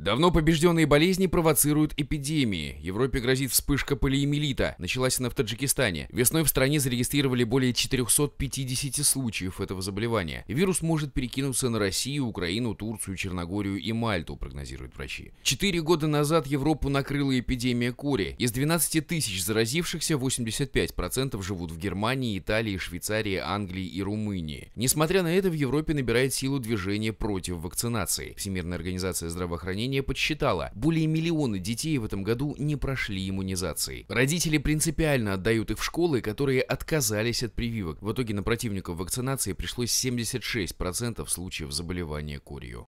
Давно побежденные болезни провоцируют эпидемии. Европе грозит вспышка полиэмилита. Началась она в Таджикистане. Весной в стране зарегистрировали более 450 случаев этого заболевания. Вирус может перекинуться на Россию, Украину, Турцию, Черногорию и Мальту, прогнозируют врачи. Четыре года назад Европу накрыла эпидемия кори. Из 12 тысяч заразившихся 85% живут в Германии, Италии, Швейцарии, Англии и Румынии. Несмотря на это, в Европе набирает силу движение против вакцинации. Всемирная организация здравоохранения здравоохранения подсчитала, более миллиона детей в этом году не прошли иммунизации. Родители принципиально отдают их в школы, которые отказались от прививок. В итоге на противников вакцинации пришлось 76% случаев заболевания корью.